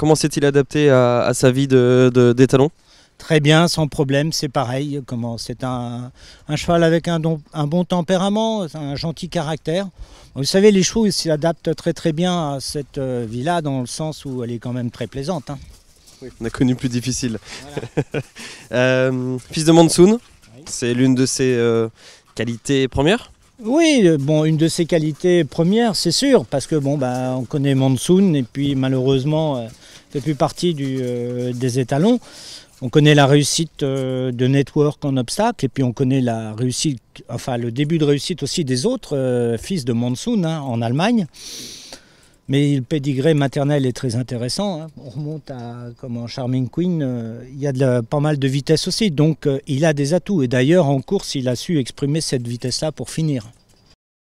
Comment s'est-il adapté à, sa vie de, d'étalon Très bien, sans problème, c'est pareil. C'est un, cheval avec un, bon tempérament, un gentil caractère. Vous savez, les chevaux s'adaptent très très bien à cette euh, vie-là, dans le sens où elle est quand même très plaisante. Hein. on a connu plus difficile. Euh, fils de Mansoun, c'est l'une de ses euh, qualités premières oui, bon, une de ses qualités premières, c'est sûr, parce que bon, bah, on connaît Monsoon et puis malheureusement, c'est euh, plus partie du, euh, des étalons. On connaît la réussite euh, de Network en obstacle et puis on connaît la réussite, enfin le début de réussite aussi des autres fils de Monsoon hein, en Allemagne. Mais le pédigré maternel est très intéressant. Hein. On remonte à Charming Queen, il y a de pas mal de vitesse aussi. Donc il a des atouts. Et d'ailleurs, en course, il a su exprimer cette vitesse-là pour finir.